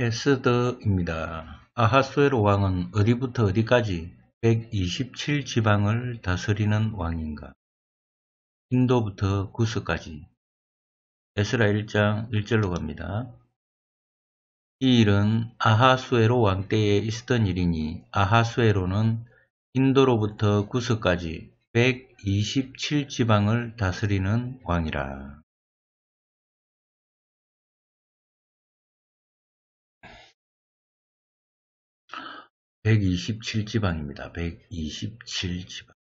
에스더입니다. 아하수에로 왕은 어디부터 어디까지 127 지방을 다스리는 왕인가? 인도부터 구스까지. 에스라 1장 1절로 갑니다. 이 일은 아하수에로 왕 때에 있었던 일이니 아하수에로는 인도로부터 구스까지 127 지방을 다스리는 왕이라. 127지방입니다. 127지방.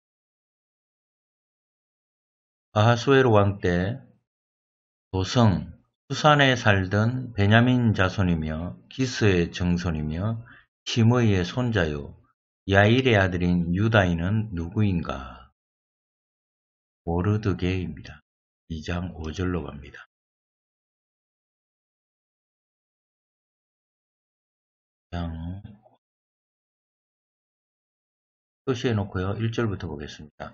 아하수에르 왕때 도성 수산에 살던 베냐민 자손이며 기스의 정손이며 시므의 손자요 야일의 아들인 유다인은 누구인가? 모르드게입니다. 2장 5절로 갑니다. 장 표시해 놓고요. 1절부터 보겠습니다.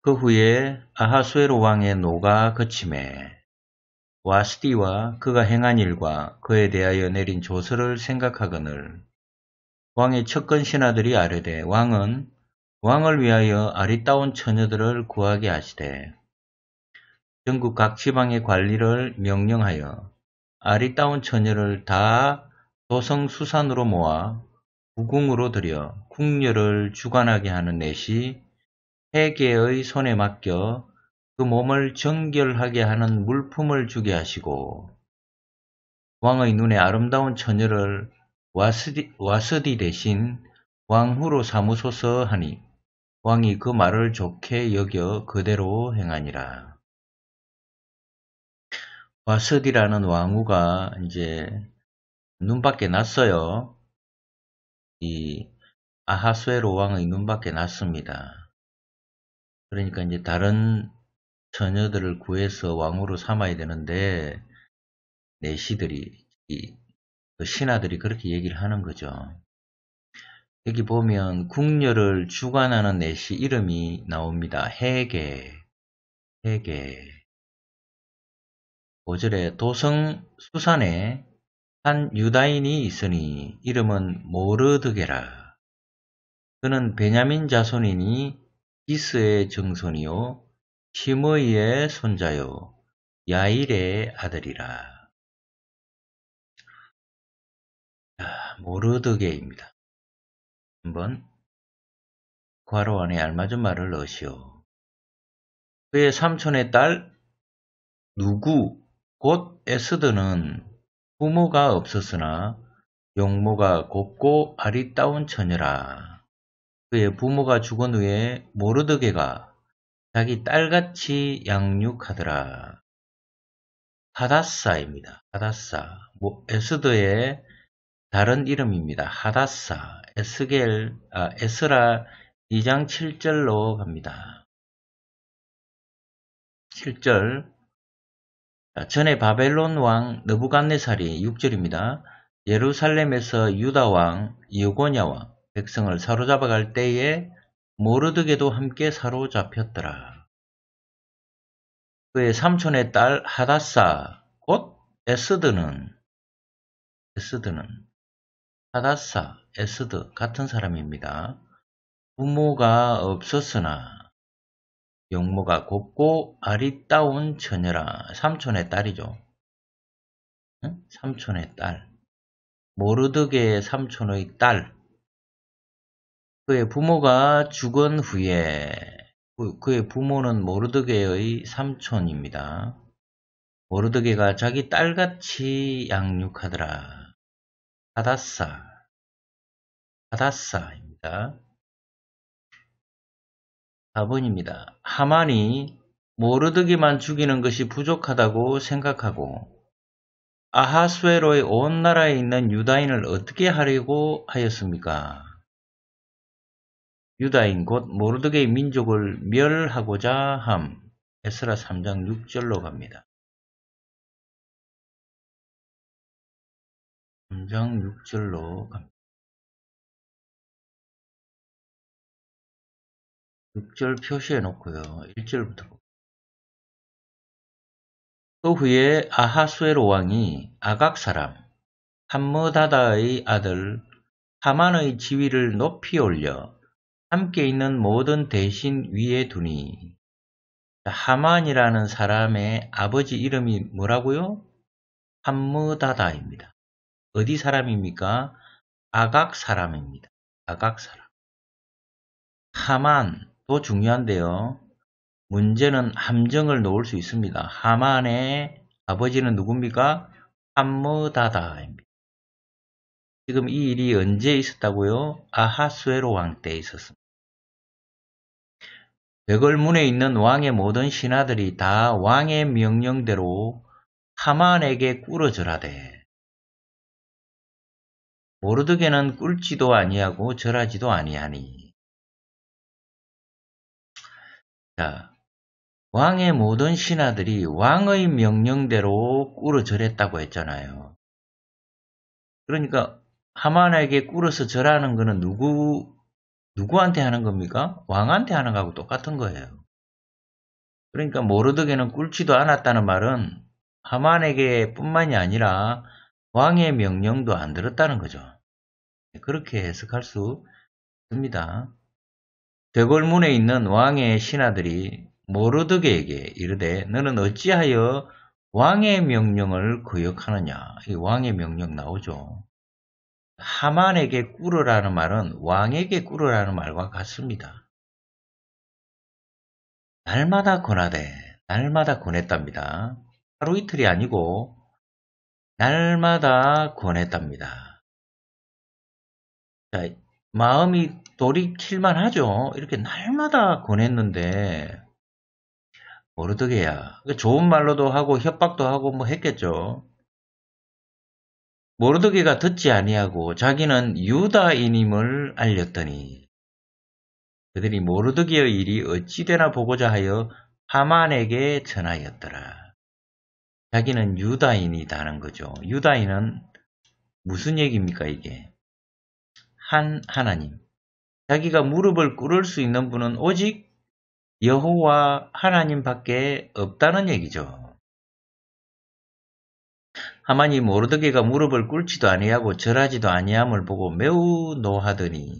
그 후에 아하수에로 왕의 노가 거침에 그 와스디와 그가 행한 일과 그에 대하여 내린 조서를 생각하거늘 왕의 척근 신하들이 아뢰되 왕은 왕을 위하여 아리따운 처녀들을 구하게 하시되 전국 각 지방의 관리를 명령하여 아리따운 처녀를 다 도성 수산으로 모아 구궁으로 들여 궁녀를 주관하게 하는 넷이 해계의 손에 맡겨 그 몸을 정결하게 하는 물품을 주게 하시고 왕의 눈에 아름다운 처녀를 와스디, 와스디 대신 왕후로 삼으소서 하니 왕이 그 말을 좋게 여겨 그대로 행하니라. 와스디라는 왕후가 이제 눈밖에 났어요. 이 아하수에로 왕의 눈밖에 났습니다. 그러니까 이제 다른 처녀들을 구해서 왕으로 삼아야 되는데 내시들이 그 신하들이 그렇게 얘기를 하는 거죠. 여기 보면 궁녀를 주관하는 내시 이름이 나옵니다. 해계, 해계. 5절에 도성 수산에 한 유다인이 있으니 이름은 모르드게라. 그는 베냐민 자손이니 기스의 정손이요 시므이의 손자요 야일의 아들이라. 자, 모르드게입니다. 한번 과로 안에 알맞은 말을 넣으시오. 그의 삼촌의 딸 누구 곧 에스드는 부모가 없었으나 용모가 곱고 아리따운 처녀라. 그의 부모가 죽은 후에 모르드게가 자기 딸같이 양육하더라. 하다사입니다. 하다사. 뭐 에스더의 다른 이름입니다. 하다사. 에스겔, 아, 에스라 2장 7절로 갑니다. 7절 아, 전에 바벨론 왕 느부갓네살이 6절입니다. 예루살렘에서 유다 왕 여고냐 왕 백성을 사로잡아 갈 때에 모르드게도 함께 사로잡혔더라. 그의 삼촌의 딸 하다사 곧 에스드는 에스드는 하다사 에스드 같은 사람입니다. 부모가 없었으나 용모가 곱고 아리따운 처녀라 삼촌의 딸이죠. 응? 삼촌의 딸. 모르드게의 삼촌의 딸. 그의 부모가 죽은 후에 그, 그의 부모는 모르드게의 삼촌입니다. 모르드게가 자기 딸같이 양육하더라. 하다사. 하다사입니다. 4번입니다. 하만이 모르드기만 죽이는 것이 부족하다고 생각하고 아하스웨로의온 나라에 있는 유다인을 어떻게 하려고 하였습니까? 유다인 곧모르드기의 민족을 멸하고자 함. 에스라 3장 6절로 갑니다. 3장 6절로 갑니다. 6절 표시해 놓고요. 1절부터 그 후에 아하수엘 왕이 아각 사람 함므다다의 아들 하만의 지위를 높이 올려 함께 있는 모든 대신 위에 두니 하만이라는 사람의 아버지 이름이 뭐라고요? 함므다다입니다. 어디 사람입니까? 아각 사람입니다. 아각 사람. 하만 또 중요한데요. 문제는 함정을 놓을 수 있습니다. 하만의 아버지는 누굽니까? 함무다다입니다 지금 이 일이 언제 있었다고요? 아하수에로 왕 때 있었습니다. 백월문에 있는 왕의 모든 신하들이 다 왕의 명령대로 하만에게 꿇어절하되 모르드게는 꿇지도 아니하고 절하지도 아니하니 자, 왕의 모든 신하들이 왕의 명령대로 꿇어 절했다고 했잖아요. 그러니까 하만에게 꿇어서 절하는 것은 누구 누구한테 하는 겁니까? 왕한테 하는 거하고 똑같은 거예요. 그러니까 모르드게는 꿇지도 않았다는 말은 하만에게 뿐만이 아니라 왕의 명령도 안 들었다는 거죠. 그렇게 해석할 수 있습니다. 대궐문에 있는 왕의 신하들이 모르드게에게 이르되 너는 어찌하여 왕의 명령을 거역하느냐. 이 왕의 명령 나오죠. 하만에게 꿇으라는 말은 왕에게 꿇으라는 말과 같습니다. 날마다 권하되 날마다 권했답니다. 하루 이틀이 아니고 날마다 권했답니다. 자, 마음이 돌이킬만 하죠. 이렇게 날마다 권했는데 모르드게야 그러니까 좋은 말로도 하고 협박도 하고 뭐 했겠죠. 모르드게가 듣지 아니하고 자기는 유다인임을 알렸더니 그들이 모르드게의 일이 어찌되나 보고자 하여 하만에게 전하였더라. 자기는 유다인이다는 거죠. 유다인은 무슨 얘기입니까 이게? 한 하나님. 자기가 무릎을 꿇을 수 있는 분은 오직 여호와 하나님밖에 없다는 얘기죠. 하만이 모르드게가 무릎을 꿇지도 아니하고 절하지도 아니함을 보고 매우 노하더니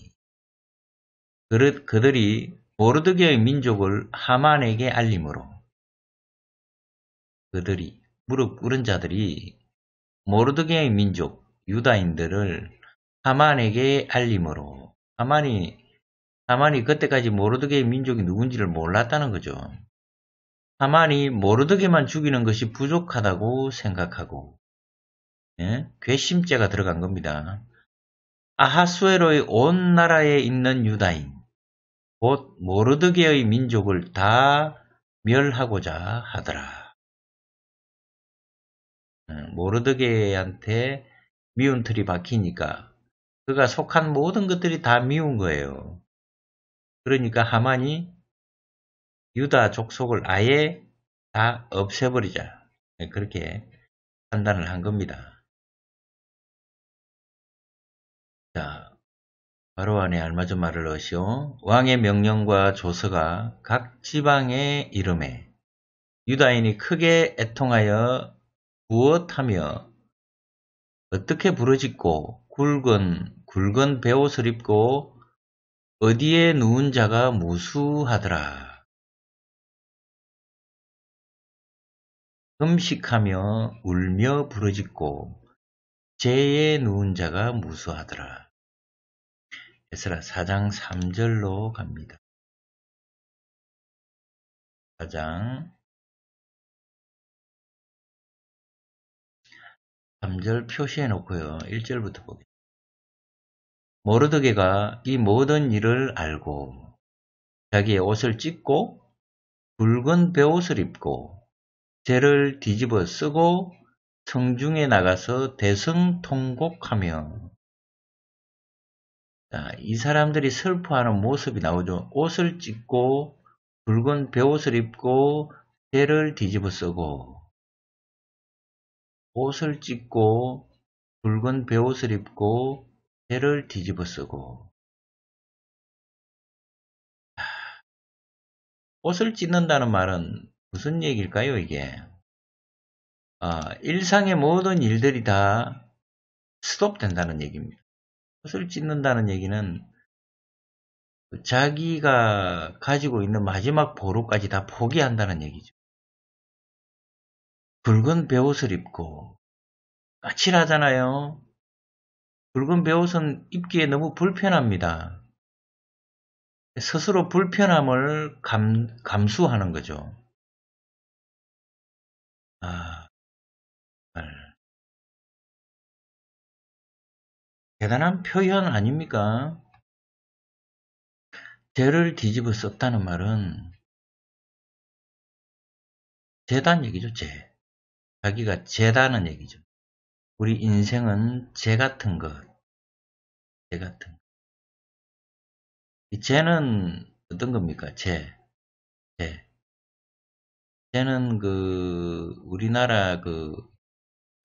그들이 모르드게의 민족을 하만에게 알림으로 그들이 무릎 꿇은 자들이 모르드게의 민족 유다인들을 하만에게 알림으로 하만이 하만이 그때까지 모르드게 민족이 누군지를 몰랐다는 거죠. 하만이 모르드게만 죽이는 것이 부족하다고 생각하고 예? 괘씸죄가 들어간 겁니다. 아하수에로의 온 나라에 있는 유다인 곧 모르드게의 민족을 다 멸하고자 하더라. 예, 모르드게한테 미운 틀이 박히니까 그가 속한 모든 것들이 다 미운 거예요. 그러니까 하만이 유다 족속을 아예 다 없애버리자. 네, 그렇게 판단을 한 겁니다. 자, 바로 안에 알맞은 말을 넣으시오. 왕의 명령과 조서가 각 지방의 이름에 유다인이 크게 애통하여 무엇하며 어떻게 부르짖고 굵은 굵은 베옷을 입고 어디에 누운 자가 무수하더라. 음식하며 울며 부르짖고 죄에 누운 자가 무수하더라. 에스라 4장 3절로 갑니다. 4장 3절 표시해 놓고요. 1절부터 보겠니다 모르드게가 이 모든 일을 알고 자기의 옷을 찢고 붉은 배옷을 입고 죄를 뒤집어 쓰고 성중에 나가서 대성통곡하며 이 사람들이 슬퍼하는 모습이 나오죠. 옷을 찢고 붉은 배옷을 입고 죄를 뒤집어 쓰고 옷을 찢고 붉은 배옷을 입고 배를 뒤집어 쓰고 옷을 찢는다는 말은 무슨 얘기일까요 이게 어, 일상의 모든 일들이 다 스톱된다는 얘기입니다. 옷을 찢는다는 얘기는 자기가 가지고 있는 마지막 보루까지 다 포기한다는 얘기죠. 붉은 배옷을 입고 까칠하잖아요. 붉은 배옷은 입기에 너무 불편합니다. 스스로 불편함을 감, 감수하는 거죠. 아, 정말. 대단한 표현 아닙니까? 죄를 뒤집어 썼다는 말은 재단 얘기죠, 재. 자기가 재다는 얘기죠. 우리 인생은 죄 같은 것. 죄 같은 것. 이 죄는 어떤 겁니까? 죄. 죄. 죄는 그 우리나라 그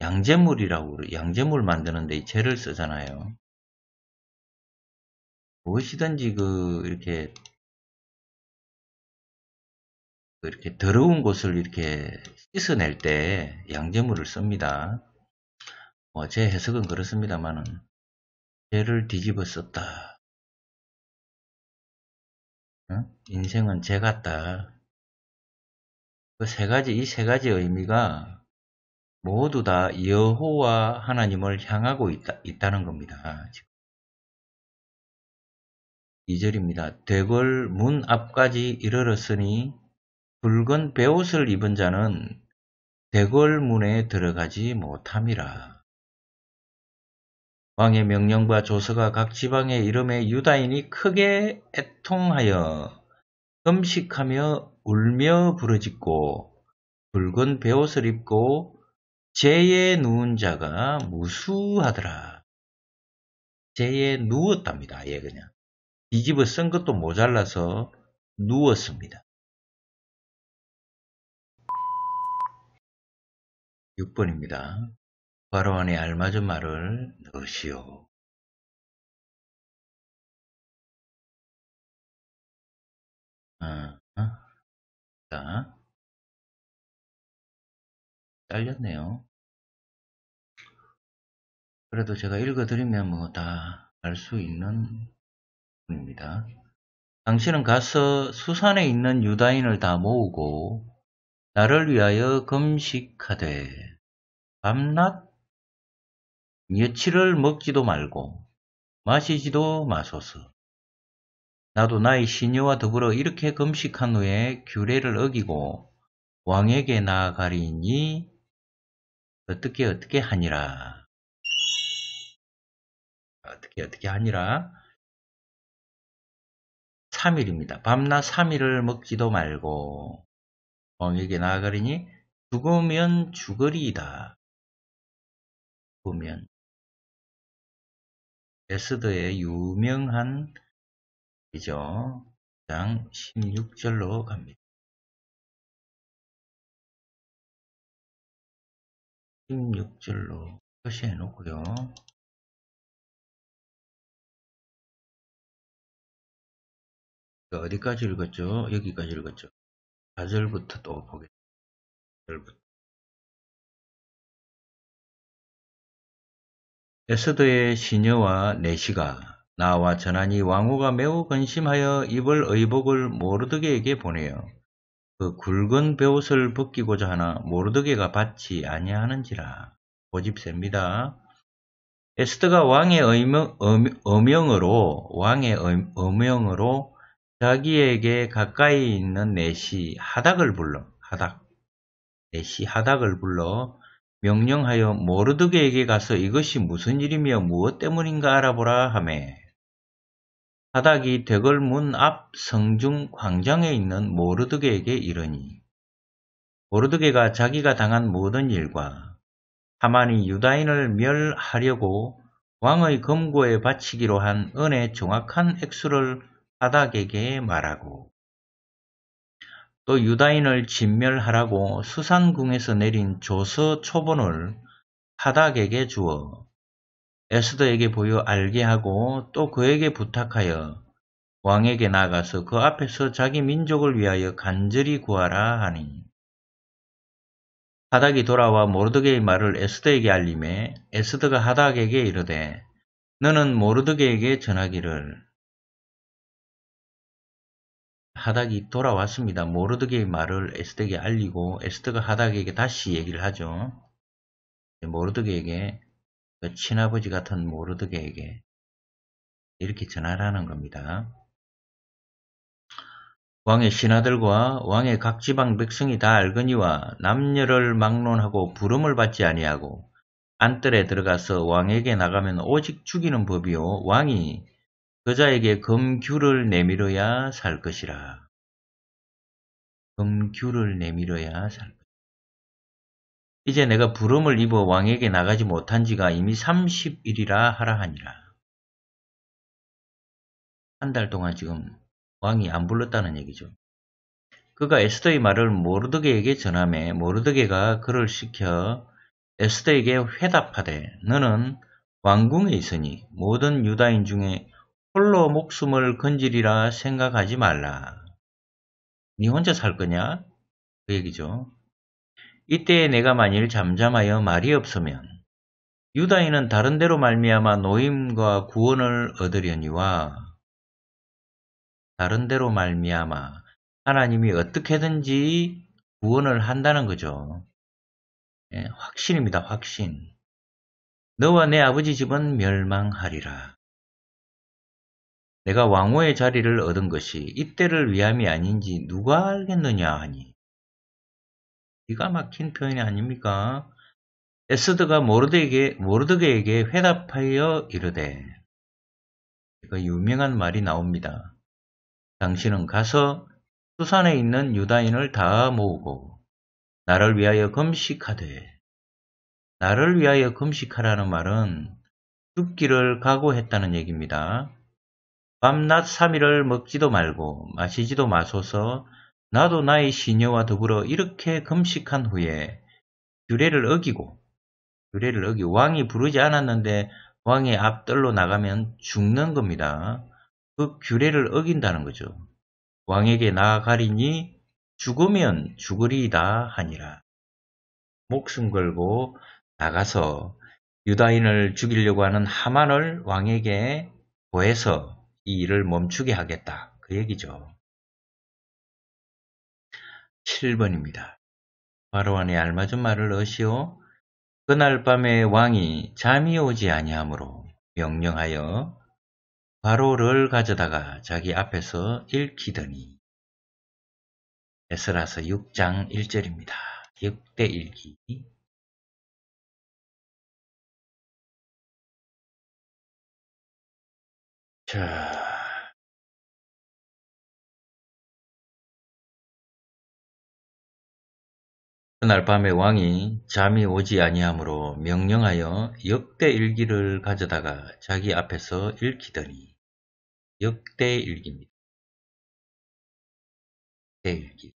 양재물이라고 양재물 만드는데 이 죄를 쓰잖아요. 무엇이든지 그 이렇게 그 이렇게 더러운 곳을 이렇게 씻어낼 때 양재물을 씁니다. 뭐제 해석은 그렇습니다만은 죄를 뒤집어 썼다. 응? 인생은 죄 같다. 그 세 가지 이 세 가지 의미가 모두 다 여호와 하나님을 향하고 있다, 있다는 겁니다. 지 2절입니다. 대을문 앞까지 이르렀으니 붉은 베옷을 입은 자는 대궐문에 들어가지 못함이라. 왕의 명령과 조서가 각 지방의 이름에 유다인이 크게 애통하여 금식하며 울며 부르짖고 붉은 베옷을 입고 재에 누운 자가 무수하더라. 재에 누웠답니다. 예, 그냥. 뒤집어 쓴 것도 모자라서 누웠습니다. 6번입니다. 바로 안에 알맞은 말을 넣으시오. 어, 어? 자, 잘렸네요. 그래도 제가 읽어드리면 뭐 다 알 수 있는 분입니다. 당신은 가서 수산에 있는 유다인을 다 모으고 나를 위하여 금식하되 밤낮 며칠을 먹지도 말고 마시지도 마소서. 나도 나의 시녀와 더불어 이렇게 금식한 후에 규례를 어기고 왕에게 나아가리니 어떻게 어떻게 하니라. 어떻게 어떻게 하니라. 3일입니다. 밤낮 3일을 먹지도 말고 왕에게 나아가리니 죽으면 죽으리이다. 죽으면 에스더의 유명한 이죠. 장 16절로 갑니다. 16절로 표시해 놓고요. 어디까지 읽었죠? 여기까지 읽었죠. 4절부터 또 보겠습니다. 4절부터. 에스더의 시녀와 내시가 나와 전하니 왕후가 매우 근심하여 입을 의복을 모르드게에게 보내요. 그 굵은 배옷을 벗기고자 하나 모르드게가 받지 아니하는지라 고집셉니다. 에스더가 왕의 어명, 어명으로 왕의 어명으로 자기에게 가까이 있는 내시 하닥을 불러 하닥 내시 하닥을 불러 명령하여 모르드게에게 가서 이것이 무슨 일이며 무엇 때문인가 알아보라 하매 바닥이 대궐 문앞 성중 광장에 있는 모르드게에게 이르니 모르드게가 자기가 당한 모든 일과 하만이 유다인을 멸하려고 왕의 검고에 바치기로 한 은의 정확한 액수를 바닥에게 말하고 또 유다인을 진멸하라고 수산궁에서 내린 조서 초본을 하닥에게 주어 에스더에게 보여 알게 하고 또 그에게 부탁하여 왕에게 나가서 그 앞에서 자기 민족을 위하여 간절히 구하라 하니 하닥이 돌아와 모르드게의 말을 에스더에게 알림해 에스더가 하닥에게 이르되 너는 모르드게에게 전하기를 하닥이 돌아왔습니다. 모르드게의 말을 에스덱에 알리고 에스덱가 하닥에게 다시 얘기를 하죠. 모르드게에게 그 친아버지 같은 모르드게에게 이렇게 전하라는 겁니다. 왕의 신하들과 왕의 각 지방 백성이 다 알거니와 남녀를 막론하고 부름을 받지 아니하고 안뜰에 들어가서 왕에게 나가면 오직 죽이는 법이요 왕이 여자에게 금귤을 내밀어야 살 것이라. 금귤을 내밀어야 살 것이라. 이제 내가 부름을 입어 왕에게 나가지 못한 지가 이미 30일이라 하라 하니라. 한 달 동안 지금 왕이 안 불렀다는 얘기죠. 그가 에스더의 말을 모르드게에게 전함해 모르드게가 그를 시켜 에스더에게 회답하되 너는 왕궁에 있으니 모든 유다인 중에 홀로 목숨을 건지리라 생각하지 말라. 네 혼자 살 거냐? 그 얘기죠. 이때 내가 만일 잠잠하여 말이 없으면 유다인은 다른 데로 말미암아 노임과 구원을 얻으려니와 다른 데로 말미암아 하나님이 어떻게든지 구원을 한다는 거죠. 예, 확신입니다. 확신. 너와 내 아버지 집은 멸망하리라. 내가 왕후의 자리를 얻은 것이 이때를 위함이 아닌지 누가 알겠느냐 하니 기가 막힌 표현이 아닙니까? 에스드가 모르드에게, 모르드에게 회답하여 이르되 이거 유명한 말이 나옵니다. 당신은 가서 수산에 있는 유다인을 다 모으고 나를 위하여 금식하되 나를 위하여 금식하라는 말은 죽기를 각오했다는 얘기입니다. 밤낮 삼일을 먹지도 말고 마시지도 마소서 나도 나의 시녀와 더불어 이렇게 금식한 후에 규례를 어기고 규례를 어기 왕이 부르지 않았는데 왕의 앞뜰로 나가면 죽는 겁니다. 그 규례를 어긴다는 거죠. 왕에게 나아가리니 죽으면 죽으리이다 하니라. 목숨 걸고 나가서 유다인을 죽이려고 하는 하만을 왕에게 보해서 이 일을 멈추게 하겠다. 그 얘기죠. 7번입니다. 바로안에 알맞은 말을 넣으시오. 그날 밤에 왕이 잠이 오지 아니하므로 명령하여 바로를 가져다가 자기 앞에서 읽히더니 에스라서 6장 1절입니다. 6대 1기 자. 그날 밤에 왕이 잠이 오지 아니하므로 명령하여 역대 일기를 가져다가 자기 앞에서 읽히더니 역대 일기입니다. 역대 일기.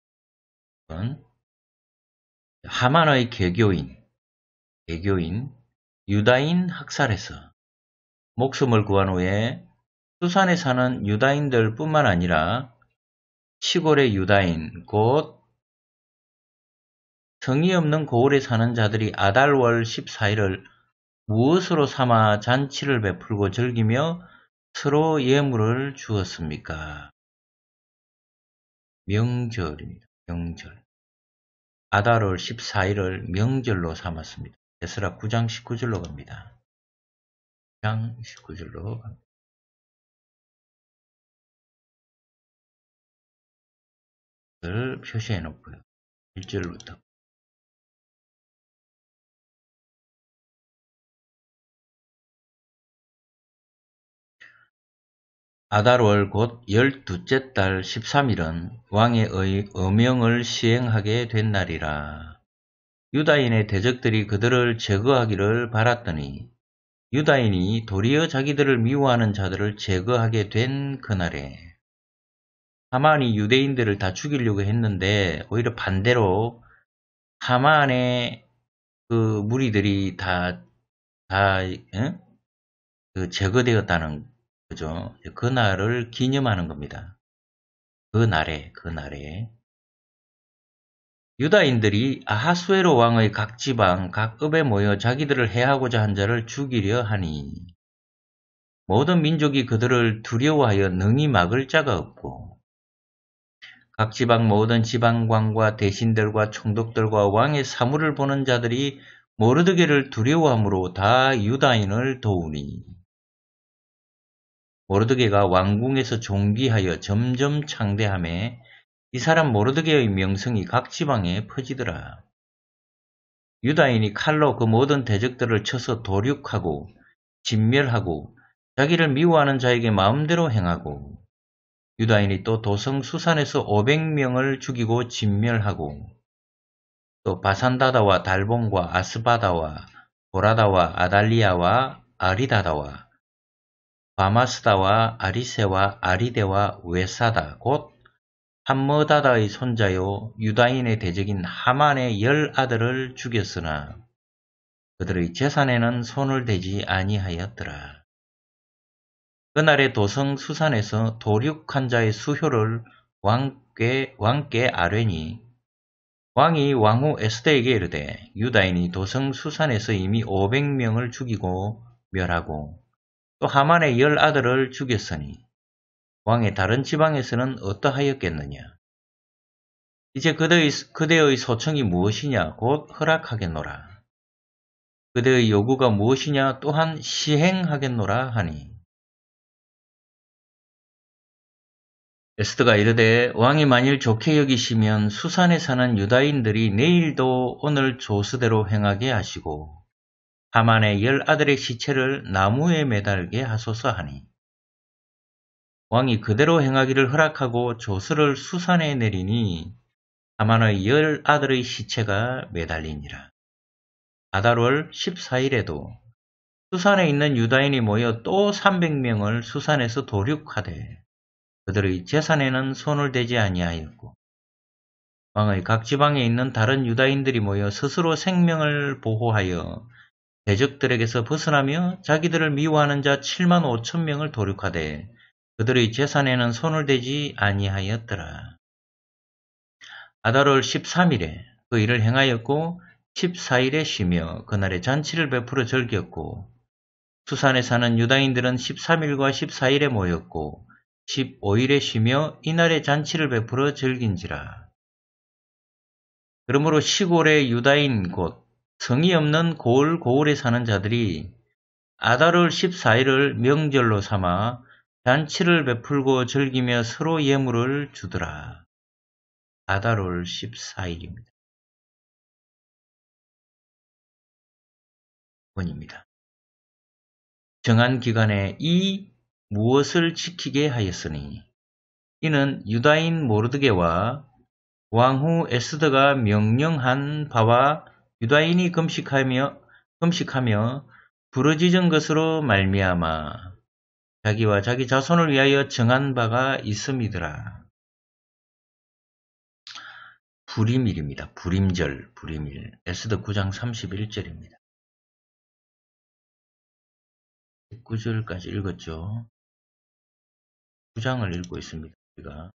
하만의 개교인, 개교인, 유다인 학살에서 목숨을 구한 후에 수산에 사는 유다인들 뿐만 아니라 시골의 유다인, 곧성의 없는 고울에 사는 자들이 아달월 14일을 무엇으로 삼아 잔치를 베풀고 즐기며 서로 예물을 주었습니까? 명절입니다. 명절. 아달월 14일을 명절로 삼았습니다. 에스라 9장 19절로 갑니다. 9장 19절로 갑니다. 것을 표시해 놓고요. 1절부터 아달월 곧 열두째 달 13일은 왕의 의, 어명을 시행하게 된 날이라. 유다인의 대적들이 그들을 제거하기를 바랐더니 유다인이 도리어 자기들을 미워하는 자들을 제거하게 된 그날에 하만이 유대인들을 다 죽이려고 했는데 오히려 반대로 하만의 그 무리들이 다, 다, 응? 그 제거되었다는 거죠. 그 날을 기념하는 겁니다. 그 날에, 그 날에. 유다인들이 아하수에로 왕의 각 지방, 각 읍에 모여 자기들을 해하고자 한 자를 죽이려 하니 모든 민족이 그들을 두려워하여 능히 막을 자가 없고 각 지방 모든 지방관과 대신들과 총독들과 왕의 사물을 보는 자들이 모르드게를 두려워함으로 다 유다인을 도우니 모르드게가 왕궁에서 종기하여 점점 창대함에 이 사람 모르드게의 명성이 각 지방에 퍼지더라. 유다인이 칼로 그 모든 대적들을 쳐서 도륙하고 진멸하고 자기를 미워하는 자에게 마음대로 행하고 유다인이 또 도성 수산에서 500명을 죽이고 진멸하고 또 바산다다와 달봉과 아스바다와 보라다와 아달리아와 아리다다와 바마스다와 아리세와 아리데와 웨사다 곧 함머다다의 손자요 유다인의 대적인 하만의 열 아들을 죽였으나 그들의 재산에는 손을 대지 아니하였더라. 그날의 도성 수산에서 도륙 한자의 수효를 왕께, 왕께 아뢰니 왕이 왕후 에스데에게 이르되 유다인이 도성 수산에서 이미 500명을 죽이고 멸하고 또 하만의 열 아들을 죽였으니 왕의 다른 지방에서는 어떠하였겠느냐. 이제 그대의, 그대의 소청이 무엇이냐 곧 허락하겠노라. 그대의 요구가 무엇이냐 또한 시행하겠노라 하니 에스더가 이르되 왕이 만일 좋게 여기시면 수산에 사는 유다인들이 내일도 오늘 조수대로 행하게 하시고 하만의 열 아들의 시체를 나무에 매달게 하소서 하니 왕이 그대로 행하기를 허락하고 조수를 수산에 내리니 하만의 열 아들의 시체가 매달리니라. 아달월 14일에도 수산에 있는 유다인이 모여 또 300명을 수산에서 도륙하되 그들의 재산에는 손을 대지 아니하였고 왕의 각 지방에 있는 다른 유다인들이 모여 스스로 생명을 보호하여 대적들에게서 벗어나며 자기들을 미워하는 자 7만 5천 명을 도륙하되 그들의 재산에는 손을 대지 아니하였더라. 아달월 13일에 그 일을 행하였고 14일에 쉬며 그날의 잔치를 베풀어 즐겼고 수산에 사는 유다인들은 13일과 14일에 모였고 15일에 쉬며 이날의 잔치를 베풀어 즐긴지라. 그러므로 시골의 유다인 곧 성이 없는 고을 고을에 사는 자들이 아다를 14일을 명절로 삼아 잔치를 베풀고 즐기며 서로 예물을 주더라. 아다롤 14일입니다. 원입니다. 정한 기간에 이 무엇을 지키게 하였으니 이는 유다인 모르드게와 왕후 에스더가 명령한 바와 유다인이 금식하며 금식하며 부르짖은 것으로 말미암아 자기와 자기 자손을 위하여 정한 바가 있음이더라. 불임일입니다. 불임절, 불임일. 에스더 9장 31절입니다. 1 9절까지 읽었죠. 9장을 읽고 있습니다. 우리가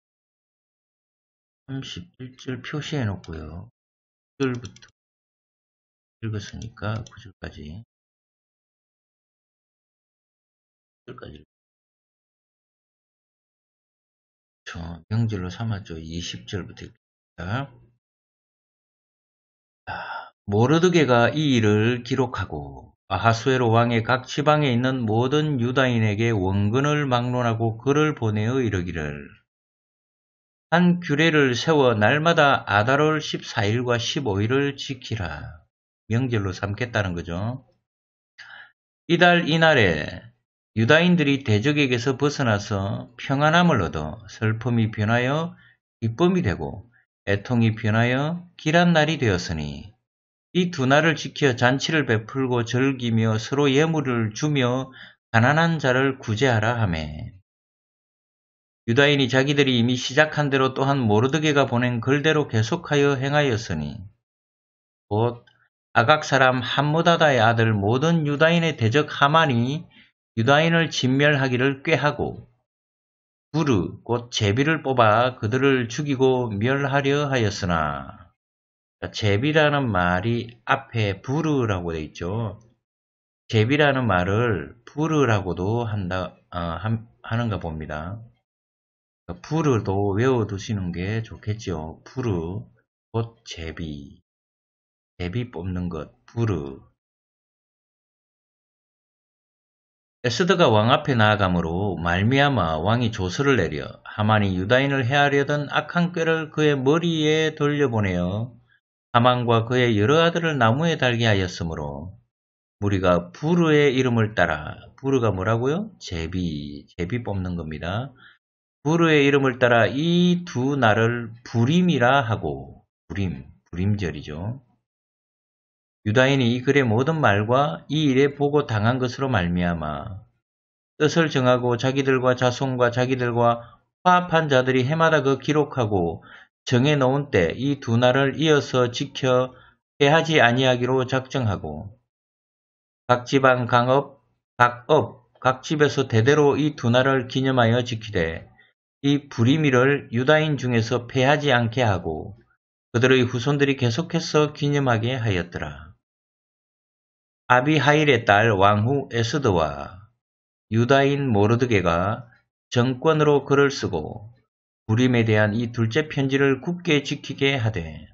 31절 표시해 놓고요. 9절부터 읽었으니까 9절까지 9절까지 저 명절로 삼았죠. 20절부터 읽습니다. 모르드게가 이 일을 기록하고 아하수에로 왕의 각 지방에 있는 모든 유다인에게 원근을 막론하고 그를 보내어 이르기를 한 규례를 세워 날마다 아다롤 14일과 15일을 지키라. 명절로 삼겠다는 거죠. 이달 이날에 유다인들이 대적에게서 벗어나서 평안함을 얻어 슬픔이 변하여 기쁨이 되고 애통이 변하여 길한 날이 되었으니 이두 날을 지켜 잔치를 베풀고 즐기며 서로 예물을 주며 가난한 자를 구제하라 하매. 유다인이 자기들이 이미 시작한 대로 또한 모르드게가 보낸 글대로 계속하여 행하였으니 곧 아각 사람 함무다다의 아들 모든 유다인의 대적 하만이 유다인을 진멸하기를 꾀하고 부르 곧 제비를 뽑아 그들을 죽이고 멸하려 하였으나 그러니까 제비라는 말이 앞에 부르라고 되어 있죠. 제비라는 말을 부르라고도 한다 어, 하는가 봅니다. 그러니까 부르도 외워두시는 게 좋겠지요. 부르 곧 제비 제비 뽑는 것 부르 에스더가 왕 앞에 나아가므로 말미암아 왕이 조서를 내려 하만이 유다인을 해하려던 악한 꾀를 그의 머리에 돌려보내어 하만과 그의 여러 아들을 나무에 달게 하였으므로 우리가 부르의 이름을 따라 부르가 뭐라고요? 제비, 제비 뽑는 겁니다. 부르의 이름을 따라 이 두 날을 부림이라 하고 부림, 부림절이죠. 유다인이 이 글의 모든 말과 이 일에 보고 당한 것으로 말미암아 뜻을 정하고 자기들과 자손과 자기들과 화합한 자들이 해마다 그 기록하고 정해 놓은 때 이 두 날을 이어서 지켜 해하지 아니하기로 작정하고 각 지방 강업, 각 업, 각 집에서 대대로 이 두 날을 기념하여 지키되 이 불임이를 유다인 중에서 패하지 않게 하고 그들의 후손들이 계속해서 기념하게 하였더라. 아비하일의 딸 왕후 에스더와 유다인 모르드게가 정권으로 글을 쓰고 부림에 대한 이 둘째 편지를 굳게 지키게 하되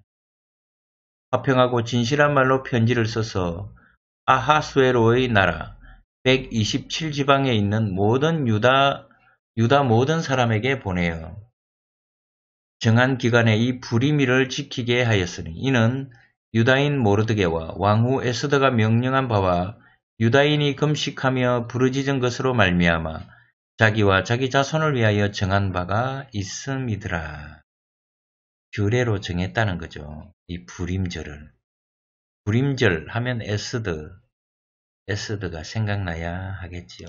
화평하고 진실한 말로 편지를 써서 아하수에로의 나라 127지방에 있는 모든 유다 유다 모든 사람에게 보내어 정한 기간에 이 부리미를 지키게 하였으니 이는 유다인 모르드게와 왕후 에스더가 명령한 바와 유다인이 금식하며 부르짖은 것으로 말미암아 자기와 자기 자손을 위하여 정한 바가 있음이더라. 규례로 정했다는 거죠. 이 불임절을. 불임절 하면 에스드, 에스드가 생각나야 하겠지요.